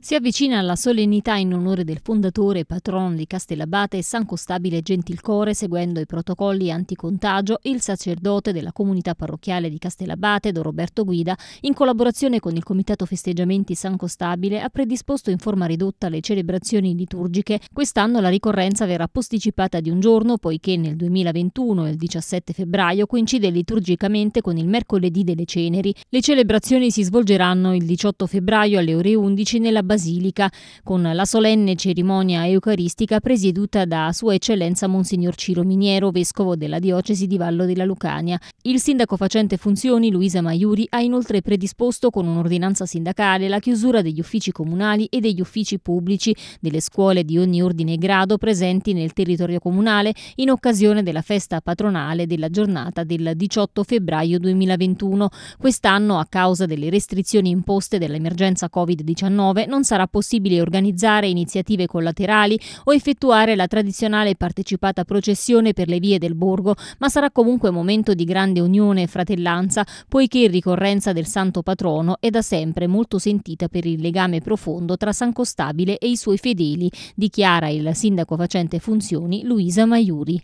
Si avvicina alla solennità in onore del fondatore e patrono di Castellabate San Costabile Gentilcore, seguendo i protocolli anticontagio, il sacerdote della comunità parrocchiale di Castellabate, Don Roberto Guida, in collaborazione con il Comitato Festeggiamenti San Costabile, ha predisposto in forma ridotta le celebrazioni liturgiche. Quest'anno la ricorrenza verrà posticipata di un giorno, poiché nel 2021, il 17 febbraio, coincide liturgicamente con il mercoledì delle ceneri. Le celebrazioni si svolgeranno il 18 febbraio alle ore 11 nella Basilica con la solenne cerimonia eucaristica presieduta da Sua Eccellenza Monsignor Ciro Miniero, vescovo della diocesi di Vallo della Lucania. Il sindaco facente funzioni Luisa Maiuri ha inoltre predisposto con un'ordinanza sindacale la chiusura degli uffici comunali e degli uffici pubblici delle scuole di ogni ordine e grado presenti nel territorio comunale in occasione della festa patronale della giornata del 18 febbraio 2021. Quest'anno, a causa delle restrizioni imposte dall'emergenza Covid-19, non non sarà possibile organizzare iniziative collaterali o effettuare la tradizionale partecipata processione per le vie del borgo, ma sarà comunque momento di grande unione e fratellanza, poiché in ricorrenza del santo patrono è da sempre molto sentita per il legame profondo tra San Costabile e i suoi fedeli, dichiara il sindaco facente funzioni Luisa Maiuri.